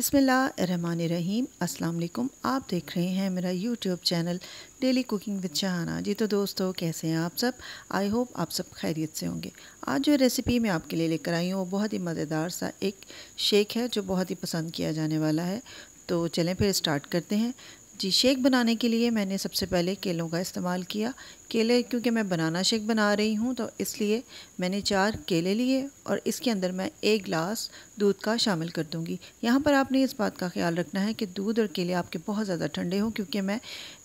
बिसमीम अस्सलाम आप देख रहे हैं मेरा YouTube channel daily cooking with Shahana ji तो दोस्तों कैसे हैं आप सब आई होप आप सब खैरियत से होंगे आज जो रेसिपी मैं आपके लिए लेकर आई हूँ वो बहुत ही मज़ेदार सा एक शेक है जो बहुत ही पसंद किया जाने वाला है तो चलें फिर स्टार्ट करते हैं जी शेक बनाने के लिए मैंने सबसे पहले केलों का इस्तेमाल किया केले क्योंकि मैं बनाना शेक बना रही हूँ तो इसलिए मैंने चार केले लिए और इसके अंदर मैं एक गिलास दूध का शामिल कर दूँगी यहाँ पर आपने इस बात का ख्याल रखना है कि दूध और केले आपके बहुत ज़्यादा ठंडे हों क्योंकि मैं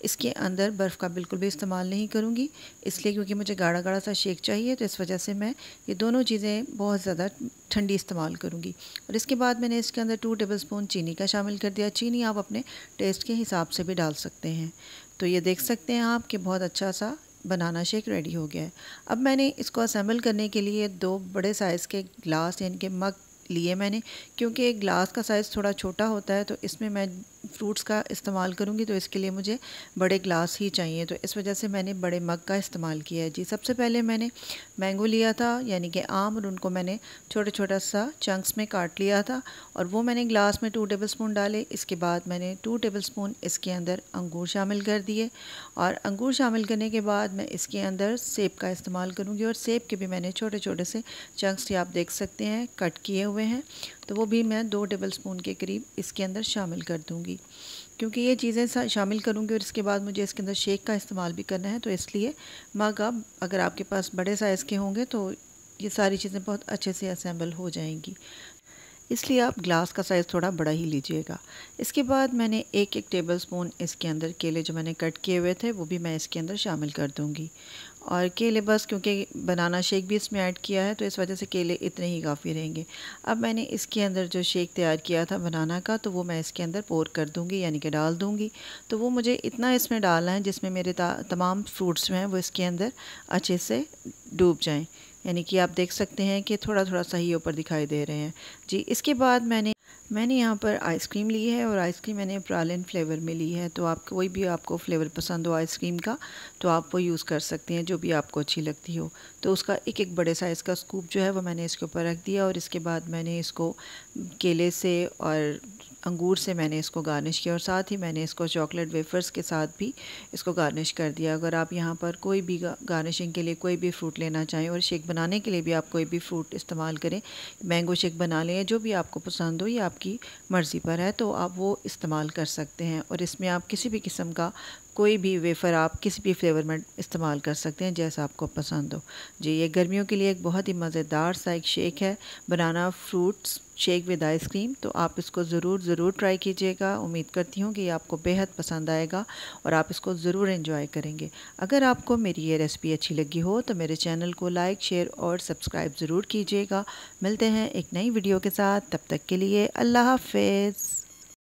इसके अंदर बर्फ़ का बिल्कुल भी इस्तेमाल नहीं करूँगी इसलिए क्योंकि मुझे गाढ़ा गाढ़ा सा शेक चाहिए तो इस वजह से मैं ये दोनों चीज़ें बहुत ज़्यादा ठंडी इस्तेमाल करूँगी और इसके बाद मैंने इसके अंदर टू टेबल चीनी का शामिल कर दिया चीनी आप अपने टेस्ट के हिसाब से भी डाल सकते हैं तो ये देख सकते हैं आप कि बहुत अच्छा सा बनाना शेक रेडी हो गया है अब मैंने इसको असेंबल करने के लिए दो बड़े साइज़ के ग्लास यानी कि मग लिए मैंने क्योंकि एक ग्लास का साइज़ थोड़ा छोटा होता है तो इसमें मैं फ्रूट्स का इस्तेमाल करूँगी तो इसके लिए मुझे बड़े ग्लास ही चाहिए तो इस वजह से मैंने बड़े मग का इस्तेमाल किया है जी सबसे पहले मैंने मैंगो लिया था यानी कि आम और उनको मैंने छोटा छोटा सा चंक्स में काट लिया था और वो मैंने ग्लास में टू टेबल स्पून डाले इसके बाद मैंने टू टेबल स्पून इसके अंदर अंगूर शामिल कर दिए और अंगूर शामिल करने के बाद मैं इसके अंदर सेब का इस्तेमाल करूँगी और सेब के भी मैंने छोटे छोटे से चंक्स आप देख सकते हैं कट किए हुए हैं तो वो भी मैं दो टेबल स्पून के करीब इसके अंदर शामिल कर दूँगी क्योंकि ये चीज़ें शामिल करूँगी और इसके बाद मुझे इसके अंदर शेक का इस्तेमाल भी करना है तो इसलिए मग अब अगर आपके पास बड़े साइज़ के होंगे तो ये सारी चीज़ें बहुत अच्छे से असेंबल हो जाएंगी इसलिए आप ग्लास का साइज़ थोड़ा बड़ा ही लीजिएगा इसके बाद मैंने एक एक टेबल स्पून इसके अंदर केले जो मैंने कट किए हुए थे वो भी मैं इसके अंदर शामिल कर दूँगी और केले बस क्योंकि बनाना शेक भी इसमें ऐड किया है तो इस वजह से केले इतने ही काफ़ी रहेंगे अब मैंने इसके अंदर जो शेक तैयार किया था बनाना का तो वो मैं इसके अंदर पोर कर दूँगी यानी कि डाल दूँगी तो वो मुझे इतना इसमें डालना है जिसमें मेरे तमाम फ्रूट्स जो हैं वो इसके अंदर अच्छे से डूब जाएँ यानी कि आप देख सकते हैं कि थोड़ा थोड़ा सा ही ऊपर दिखाई दे रहे हैं जी इसके बाद मैंने मैंने यहाँ पर आइसक्रीम ली है और आइसक्रीम मैंने प्रालिन फ्लेवर में ली है तो आप कोई भी आपको फ्लेवर पसंद हो आइसक्रीम का तो आप वो यूज़ कर सकते हैं जो भी आपको अच्छी लगती हो तो उसका एक एक बड़े साइज़ का स्कूप जो है वो मैंने इसके ऊपर रख दिया और इसके बाद मैंने इसको केले से और अंगूर से मैंने इसको गार्निश किया और साथ ही मैंने इसको चॉकलेट वेफर्स के साथ भी इसको गार्निश कर दिया अगर आप यहाँ पर कोई भी गार्निशिंग के लिए कोई भी फ्रूट लेना चाहें और शेक बनाने के लिए भी आप कोई भी फ्रूट इस्तेमाल करें मैंगो शेक बना लें जो भी आपको पसंद हो आपकी मर्ज़ी पर है तो आप वो इस्तेमाल कर सकते हैं और इसमें आप किसी भी किस्म का कोई भी वेफ़र आप किसी भी फ्लेवर में इस्तेमाल कर सकते हैं जैसा आपको पसंद हो जी ये गर्मियों के लिए एक बहुत ही मज़ेदार सा एक शेक है banana fruits shake with ice cream तो आप इसको ज़रूर ज़रूर ट्राई कीजिएगा उम्मीद करती हूँ कि ये आपको बेहद पसंद आएगा और आप इसको ज़रूर इन्जॉय करेंगे अगर आपको मेरी ये रेसिपी अच्छी लगी हो तो मेरे चैनल को लाइक शेयर और सब्सक्राइब ज़रूर कीजिएगा मिलते हैं एक नई वीडियो के साथ तब तक के लिए अल्लाह हाफिज़